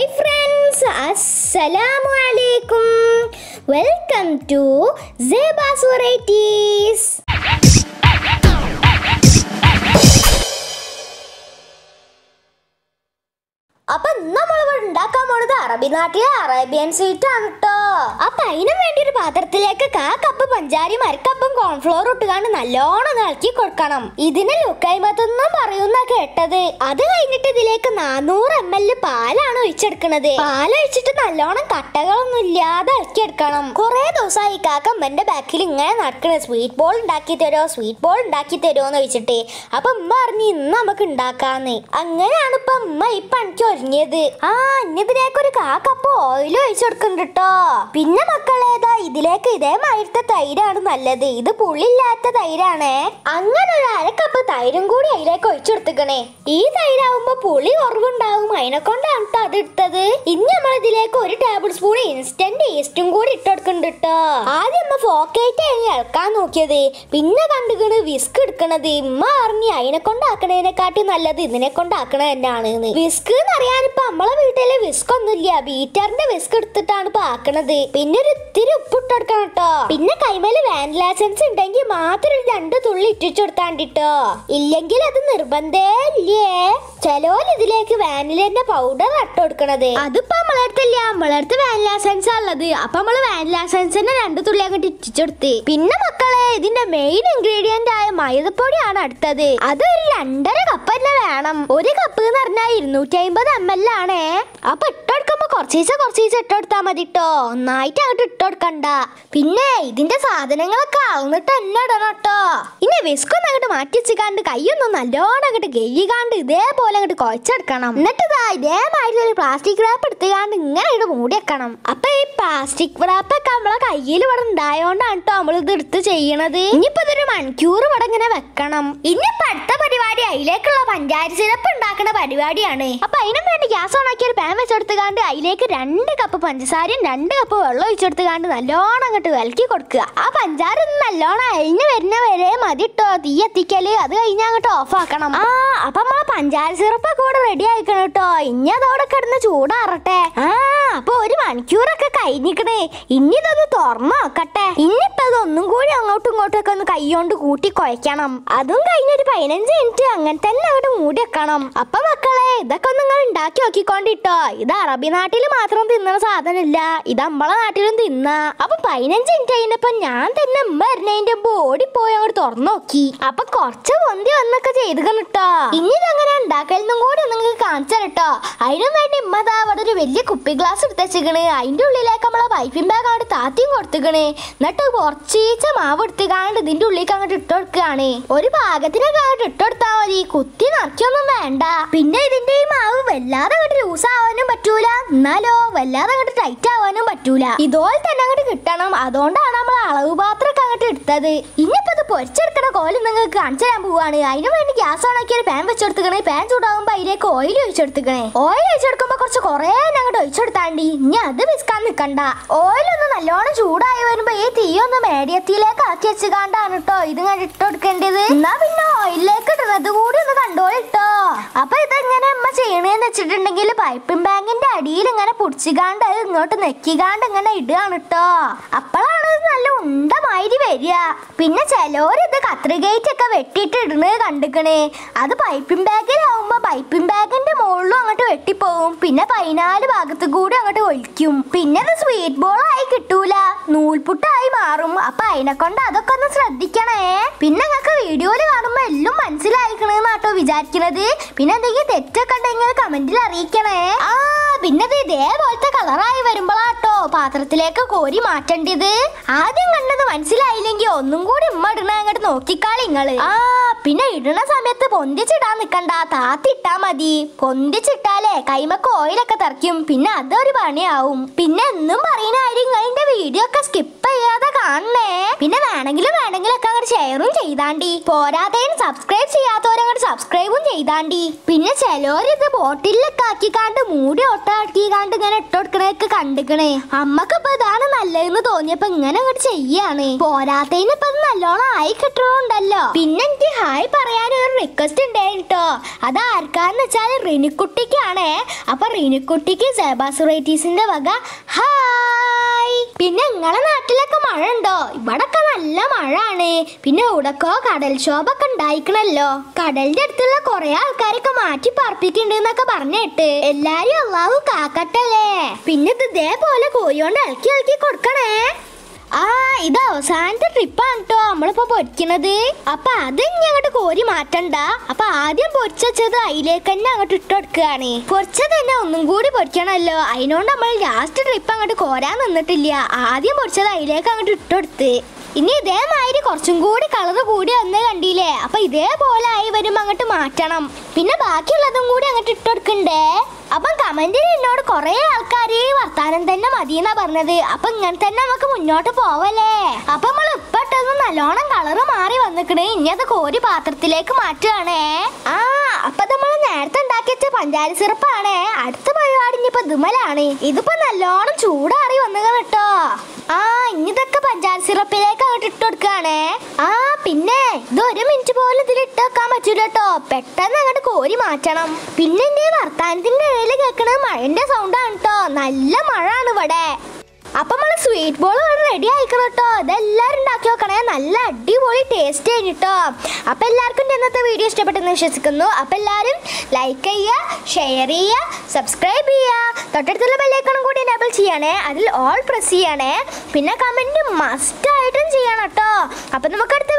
hi friends അസ്സലാമു അലൈക്കും welcome to സേബാസ് varieties അപ്പം നമ്മൾ ഉണ്ടാക്കാൻ പോണത് അറബി നാട്ടിലെ അറേബ്യൻ സ്വീറ്റ് ആണ് കേട്ടോ അപ്പൊ അതിനും വേണ്ടി ഒരു പാത്രത്തിലേക്ക് കാ കപ്പ് പഞ്ചാരി അരക്കപ്പും കോൺഫ്ലോർ ഇട്ടുകാണ്ട് നല്ലോണം നൽകി കൊടുക്കണം ഇതിന് ലുക്കൈമത്തൊന്നും പറയുന്ന കേട്ടത് അത് കഴിഞ്ഞിട്ട് ഇതിലേക്ക് നാനൂറ് എം എൽ പാലാണ് ഒഴിച്ചെടുക്കണത് പാലൊഴിച്ചിട്ട് നല്ലോണം കട്ടകളൊന്നും ഇല്ലാതെ ഇളക്കിയെടുക്കണം കുറെ ദിവസമായി കാക്കമ്മന്റെ ബാക്കിൽ ഇങ്ങനെ നടക്കണ സ്വീറ്റ് ബോൾ ഉണ്ടാക്കി തരോ സ്വീറ്റ് ബോൾ ഉണ്ടാക്കി തരുമോ ചോദിച്ചിട്ട് അപ്പൊ ഉമ്മ അറിഞ്ഞ് ഇന്ന് നമുക്ക് ഉണ്ടാക്കാന്ന് അങ്ങനെയാണ് ഇപ്പൊ ഉമ്മ ഈ പണിക്ക് ഒരുങ്ങിയത് ആ ഇന്നിതിലേക്ക് ഒരു കാ കപ്പ് ഓയിൽ ഒഴിച്ചെടുക്കുന്നുണ്ട് കേട്ടോ പിന്നെ മക്കളേതാ ഇതിലേക്ക് ഇതേ മഴത്തെ തൈരാണ് നല്ലത് ഇത് പുള്ളില്ലാത്ത തൈരാണേ അങ്ങനെ ഒരു അരക്കപ്പ് തൈരും കൂടി അതിലേക്ക് ഒഴിച്ചു കൊടുത്തുക്കണേ ഈ തൈരാവുമ്പോ പുളി ഉറവുണ്ടാവും അതിനെ കൊണ്ടാണ് അത് എടുത്തത് ഇനി നമ്മൾ ഇതിലേക്ക് ഒരു ടേബിൾ സ്പൂൺ ഇൻസ്റ്റന്റ് ഈസ്റ്റും കൂടി ഇട്ടെടുക്കുന്നുണ്ട് കേട്ടോ ആദ്യം അമ്മ ഫോക്കേറ്റ് ആണ് ഇളക്കാൻ നോക്കിയത് പിന്നെ കണ്ടുകണ് വിസ്ക് എടുക്കണത് ഇമ്മ അറിഞ്ഞ് അതിനെ കാട്ടി നല്ലത് ഇതിനെ കൊണ്ടാക്കണ തന്നെയാണ് വിസ്ക് എന്ന് അറിയാനിപ്പോ നമ്മളെ വീട്ടിലെ വിസ്ക് ഒന്നുമില്ല ബീറ്ററിന്റെ വിസ്ക് എടുത്തിട്ടാണ് ഇപ്പൊ ആക്കണത് കൊടുക്കുന്നത് പിന്നെ ഒരു ഇത്തിരി ഉപ്പിട്ട് കൊടുക്കണം കേട്ടോ പിന്നെ കൈമേല് വാനില എസൻസ് ഉണ്ടെങ്കിൽ മാത്രം ഒരു രണ്ട് തുള്ളി ഇട്ടിച്ചു കൊടുത്താണ്ടിട്ടോ ഇല്ലെങ്കിൽ അത് നിർബന്ധേ ഇല്ലേ ചിലോൽ ഇതിലേക്ക് വാനിലേന്റെ പൗഡർ അട്ട കൊടുക്കണത് അതിപ്പോ നമ്മളടുത്തില്ല നമ്മളടുത്ത് വാനില എസൻസ് ഉള്ളത് അപ്പൊ നമ്മള് വാനില എസൻസിന്റെ രണ്ട് തുള്ളി അങ്ങോട്ട് ഇട്ടിച്ചു കൊടുത്ത് പിന്നെ മക്കളെ ഇതിന്റെ മെയിൻ ഇൻഗ്രീഡിയന്റ് ആയ മൈദപ്പൊടിയാണ് അടുത്തത് അത് ഒരു രണ്ടര കപ്പ് തന്നെ വേണം ഒരു കപ്പ് എന്ന് പറഞ്ഞാൽ ഇരുന്നൂറ്റി അമ്പത് എം എൽ ആണേ അപ്പൊ ഇട്ടെടുക്കുമ്പോ കുറച്ചീസ കുറച്ചീസ കുറച്ച് മതി കേട്ടോ നന്നായിട്ട് അങ്ങോട്ട് ഇട്ട് കൊടുക്കണ്ട പിന്നെ ഇതിന്റെ സാധനങ്ങളൊക്കെ അളന്നിട്ട് തന്നെ ഇടണം കേട്ടോ ഇനി വിസ്കൊന്ന് അങ്ങോട്ട് മാറ്റി വെച്ചിക്കാണ്ട് കൈയൊന്നും നല്ലോണം അങ്ങോട്ട് കെയ്യിക്കാണ്ട് ഇതേപോലെ അങ്ങോട്ട് കുഴച്ചെടുക്കണം എന്നിട്ട് ഇതാ ഇതേമാതിരി ഒരു പ്ലാസ്റ്റിക് റാപ്പ് എടുത്തുകാണ്ട് ഇങ്ങനെ ഇട്ട് മൂടി വെക്കണം അപ്പൊ ഈ പ്ലാസ്റ്റിക് റാപ്പ് ഒക്കെ നമ്മളെ കയ്യിൽ ഇവിടെ ഉണ്ടായോണ്ടാണ് കേട്ടോ നമ്മളിത് എടുത്ത് ചെയ്യണത് ഇനിയിപ്പോ ഇതൊരു മണിക്കൂർ ഇവിടെ ഇങ്ങനെ വെക്കണം ഇനിയിപ്പോ അടുത്ത പരിപാടി അതിലേക്കുള്ള പഞ്ചായത്ത് ചിലപ്പോ ഉണ്ടാക്കണ പരിപാടിയാണ് അപ്പൊ അതിനും വേണ്ടി ഗ്യാസ് ഓണാക്കി ഒരു പാൻ വെച്ചെടുത്തുകാണ്ട് അതിലേക്ക് രണ്ട് കപ്പ് പഞ്ചസാരയും രണ്ട് കപ്പ് വെള്ളം ഒഴിച്ചെടുത്തുകാണ്ട് നല്ലോണം അങ്ങോട്ട് വിലക്കി കൊടുക്കുക ആ പഞ്ചാര നല്ലോണം അഴിഞ്ഞു വരുന്ന വരെ മതിട്ടോ തീ എത്തിക്കല് അത് കഴിഞ്ഞാൽ അങ്ങോട്ട് ഓഫ് ആക്കണം ആ അപ്പൊ നമ്മളെ പഞ്ചാര സിറപ്പ് ഒക്കെ ഇവിടെ റെഡി ആയിക്കണം കേട്ടോ ഇനി അതവിടെ കിടന്ന് ചൂടാറട്ടെ ആ അപ്പൊ ഒരു മണിക്കൂറൊക്കെ കഴിഞ്ഞിക്കണേ ഇനി ഇതൊന്ന് തുറന്നു നോക്കട്ടെ ഇനിയിപ്പോ അതൊന്നും കൂടി അങ്ങോട്ടും ഇങ്ങോട്ടും ഒക്കെ ഒന്ന് കൈ കൊണ്ട് കൂട്ടി കുഴയ്ക്കണം അതും കഴിഞ്ഞൊരു പതിനഞ്ച് മിനിറ്റ് അങ്ങനെ തന്നെ അങ്ങോട്ട് മൂടി വെക്കണം അപ്പൊ മക്കളെ ഇതൊക്കെ നിങ്ങൾ ഉണ്ടാക്കി നോക്കിക്കൊണ്ടിട്ടോ ഇത് അറബി നാട്ടിൽ മാത്രം തിന്നണ സാധനമില്ല ഇത് നമ്മളെ നാട്ടിലും തിന്ന അപ്പൊ പതിനഞ്ച് മിനിറ്റ് കഴിഞ്ഞപ്പോ ഞാൻ തന്നെ അമ്മ ബോഡി പോയി അങ്ങോട്ട് തുറന്നു നോക്കി അപ്പൊ കൊറച്ച് പൊന്തി ഒന്നൊക്കെ ചെയ്തു കേട്ടോ ഇനി ഇതങ്ങനെ ഉണ്ടാക്കലെന്നും കൂടി നിങ്ങൾക്ക് കാണിച്ചു തരട്ടോ അതിനും വേണ്ടി ഇമ്മ അവിടെ ഒരു വലിയ കുപ്പി ഗ്ലാസ് എടുത്തേക്കണ് അതിന്റെ ഉള്ളിലേക്ക് നമ്മളെ പൈപ്പിൻ ബാഗ് അങ്ങോട്ട് താത്തിയും കൊടുത്തുക്കണ് എന്നിട്ട് കുറച്ചീച്ച മാവ് എടുത്തുകാണ്ട് ഇതിന്റെ ഉള്ളിലേക്ക് അങ്ങോട്ട് ഇട്ട് കൊടുക്കുകയാണ് ഒരു പാകത്തിനൊക്കെ അങ്ങോട്ട് ഇട്ട് കൊടുത്താൽ മതി കുത്തി നിറക്കിയൊന്നും വേണ്ട പിന്നെ ഇതിന്റെ ഈ മാവ് വല്ലാതെ അങ്ങോട്ട് ലൂസ് ആവാനും പറ്റൂല എന്നാലോ വല്ലാതെ അങ്ങോട്ട് ടൈറ്റ് ആവാനും പറ്റൂല ഇതുപോലെ തന്നെ അങ്ങോട്ട് കിട്ടണം അതുകൊണ്ടാണ് നമ്മൾ അളവ് പാത്രമൊക്കെ അങ്ങോട്ട് എടുത്തത് ഇനിയിപ്പോ ഇത് പൊരിച്ചെടുക്കണ കോലം നിങ്ങൾക്ക് കാണിച്ചു തരാൻ പോവാണ് അതിനു വേണ്ടി ഗ്യാസ് ഓണാക്കി ഒരു പാൻ വെച്ചെടുത്തേ പാൻ ചൂടാകുമ്പോ അതിലേക്ക് ഓയിൽ ഒഴിച്ചെടുത്തേ ഓയിൽ ഒഴിച്ചെടുക്കുമ്പോ കുറച്ച് കുറേ അങ്ങോട്ട് ഒഴിച്ചെടുത്താണ്ടി ഇനി അത് വിസ്കാൻ നിക്കണ്ട ഓയിൽ ഒന്ന് നല്ലോണം ചൂടായി വരുമ്പോ ഈ തീ മേടിയത്തിയിലേക്ക് ആക്കി വെച്ചുകാണ്ടാണ് കേട്ടോ ഇത് ഇട്ട് കൊടുക്കേണ്ടത് എന്നാ പിന്നെ ഓയിൽ വെച്ചിട്ടുണ്ടെങ്കിൽ പൈപ്പിംഗ് ബാങ്കിന്റെ അടിയിൽ ഇങ്ങനെ പൊടിച്ചുകാണ്ട് അത് ഇങ്ങോട്ട് നെക്കിക്കാണ്ട് ഇങ്ങനെ ഇടുകയാണ് കേട്ടോ അപ്പോഴാണ് നല്ല ഉണ്ടമായി വരിക പിന്നെ ചിലവരിത് കത്രികേറ്റ് ഒക്കെ വെട്ടിയിട്ട് ഇടുന്നത് കണ്ടിക്കണേ അത് പൈപ്പിംഗ് ബാഗിലാവുമ്പോ പൈപ്പിംഗ് ബാഗിന്റെ മുകളിലും അങ്ങോട്ട് വെട്ടിപ്പോവും പിന്നെ പതിനാല് ഭാഗത്ത് കൂടി അങ്ങോട്ട് ഒലിക്കും പിന്നെ അത് സ്വീറ്റ് ബോൾ നൂൽപുട്ടായി മാറും അപ്പൊ അതിനെ കൊണ്ട് അതൊക്കെ ഒന്ന് ശ്രദ്ധിക്കണേ പിന്നെ നിങ്ങൾക്ക് വീഡിയോയിൽ കാണുമ്പോ എല്ലാം മനസ്സിലായിക്കണെന്ന് കേട്ടോ വിചാരിക്കണത് പിന്നെ എന്തെങ്കിലും തെറ്റൊക്കെ ഉണ്ടെങ്കിൽ കമന്റിൽ അറിയിക്കണേ ആ പിന്നെ ഇതേപോലത്തെ കളറായി വരുമ്പോഴാട്ടോ പാത്രത്തിലേക്ക് കോരി മാറ്റേണ്ടത് ആദ്യം കണ്ടത് മനസ്സിലായില്ലെങ്കിൽ ഒന്നും കൂടി ഉമ്മ ഇടണ അങ്ങോട്ട് നോക്കിക്കാളി നിങ്ങള് ആ പിന്നെ ഇടണ സമയത്ത് പൊന്തിച്ചിടാൻ നിക്കണ്ട താത്തിട്ടാ മതി പൊന്തിച്ചിട്ടാലേ കൈമക്ക് ഓയിലൊക്കെ തെറക്കും പിന്നെ അതൊരു പണിയാവും പിന്നെ എന്നും പറയുന്ന ആരും വീഡിയോ ഒക്കെ സ്കിപ്പ് ചെയ്യാതെ കാണണേ പിന്നെ വേണമെങ്കിലും വേണമെങ്കിലൊക്കെ അങ്ങോട്ട് ഷെയറും ചെയ്താണ്ടി പോരാതേനും സബ്സ്ക്രൈബ് ചെയ്യാത്തവരങ്ങോട്ട് സബ്സ്ക്രൈബും ചെയ്താണ്ടി പിന്നെ ചിലവരിത് ബോട്ടിലൊക്കെ ആക്കിക്കാണ്ട് മൂടി കാണ്ട് ഇങ്ങനെ ഇട്ടുകൊടുക്കണൊക്കെ കണ്ടിക്കണേ അമ്മക്ക് ഇപ്പൊ ഇതാണ് നല്ലതെന്ന് തോന്നിയപ്പോ ഇങ്ങനെ അങ്ങോട്ട് ചെയ്യാണ് പോരാത്തതിന് ഇപ്പൊ നല്ലോണം ആയി കിട്ടണുണ്ടല്ലോ പിന്നെ എനിക്ക് ഹായ് പറയാൻ ഒരു റിക്വസ്റ്റ് ഉണ്ടായിട്ടോ അത് ആർക്കാന്ന് വെച്ചാൽ റിനിക്കുട്ടിക്കാണേ അപ്പൊ റിനിക്കുട്ടിക്ക് സെബാസുറൈറ്റീസിന്റെ വക ഹായ് പിന്നെ നിങ്ങളെ നാട്ടിലൊക്കെ മഴ ഉണ്ടോ ഇവിടൊക്കെ നല്ല മഴ ആണ് പിന്നെ ഉടക്കോ കടൽക്ഷോഭൊക്കെ ഉണ്ടായിക്കണല്ലോ കടലിന്റെ അടുത്തുള്ള കൊറേ ആൾക്കാരൊക്കെ മാറ്റി പാർപ്പിക്കണ്ടെന്നൊക്കെ പറഞ്ഞിട്ട് എല്ലാരും അള്ളാഹു കാക്കട്ടല്ലേ പിന്നെ ഇത് ഇതേപോലെ പോയോണ്ട് ഇളക്കി ഇളക്കി കൊടുക്കണേ ആ ഇത് അവസാനത്തെ ട്രിപ്പാണ് കേട്ടോ നമ്മളിപ്പോ പൊരിക്കണത് അപ്പൊ അത് ഇനി അങ്ങോട്ട് കോരി മാറ്റണ്ട അപ്പൊ ആദ്യം പൊരിച്ചു വെച്ചത് അതിലേക്ക് തന്നെ അങ്ങോട്ട് ഇട്ട് കൊടുക്കുകയാണ് പൊരിച്ചത് തന്നെ ഒന്നും കൂടി പൊരിക്കണമല്ലോ അതിനോണ്ട് നമ്മൾ ലാസ്റ്റ് ട്രിപ്പ് അങ്ങോട്ട് കോരാൻ നിന്നിട്ടില്ല ആദ്യം പൊരിച്ചത് അതിലേക്ക് അങ്ങോട്ട് ഇട്ട് കൊടുത്ത് ഇനി ഇതേമാതിരി കുറച്ചും കൂടി കളർ കൂടി വന്ന് കണ്ടില്ലേ അപ്പൊ ഇതേപോലെ ആയി വരുമ്പോ അങ്ങോട്ട് മാറ്റണം പിന്നെ ബാക്കിയുള്ളതും കൂടി അങ്ങോട്ട് ഇട്ട് കൊടുക്കണ്ടേ അപ്പം കമന്റിൽ എന്നോട് കുറെ ആൾക്കാർ വർത്താനം തന്നെ മതിയെന്നാ പറഞ്ഞത് അപ്പൊ ഇങ്ങനെ തന്നെ നമുക്ക് മുന്നോട്ട് പോവല്ലേ അപ്പൊ നമ്മൾ ഇപ്പട്ടൊന്ന് നല്ലോണം കളറ് മാറി വന്നിക്കണ് ഇനി അത് കോരി പാത്രത്തിലേക്ക് മാറ്റുകയാണേ ആ അപ്പൊ നമ്മൾ നേരത്തെ ഉണ്ടാക്കി വെച്ച പഞ്ചാരി സിറപ്പാണേ അടുത്ത പരിപാടി ഇനിയിപ്പോ ദുമലാണ് ഇതിപ്പോ നല്ലോണം ചൂടാറി വന്നു കേട്ടോ ആ ഇതൊക്കെ പഞ്ചാര സിറപ്പിലേക്ക് അങ്ങോട്ട് ഇട്ട് കൊടുക്കുകയാണേ ആ പിന്നെ ഇത് ഒരു മിനിറ്റ് പോലും ഇതിൽ ഇട്ട് വെക്കാൻ പെട്ടെന്ന് അങ്ങോട്ട് കോരി മാറ്റണം പിന്നെ എന്റെ വർത്താനത്തിന്റെ ഇടയിൽ കേൾക്കണത് മഴന്റെ സൗണ്ടാണ് കേട്ടോ നല്ല മഴ ആണ് ഇവിടെ അപ്പൊ നമ്മള് സ്വീറ്റ് ബോൾ റെഡി ആയിക്കണം കേട്ടോ ഇതെല്ലാവരും ഉണ്ടാക്കി നോക്കണേ നല്ല അടിപൊളി ടേസ്റ്റ് ആയിരുന്നു കേട്ടോ അപ്പം എല്ലാവർക്കും ഇന്നത്തെ വീഡിയോ ഇഷ്ടപ്പെട്ടെന്ന് വിശ്വസിക്കുന്നു അപ്പൊ എല്ലാരും ലൈക്ക് ചെയ്യുക ഷെയർ ചെയ്യുക സബ്സ്ക്രൈബ് ചെയ്യുക തൊട്ടടുത്തുള്ള ബെല്ലൈക്കണം കൂടി എനേബിൾ ചെയ്യണേ അതിൽ ഓൾ പ്രസ് ചെയ്യണേ പിന്നെ കമന്റ് മസ്റ്റ് ആയിട്ടും ചെയ്യണം കേട്ടോ അപ്പൊ നമുക്ക്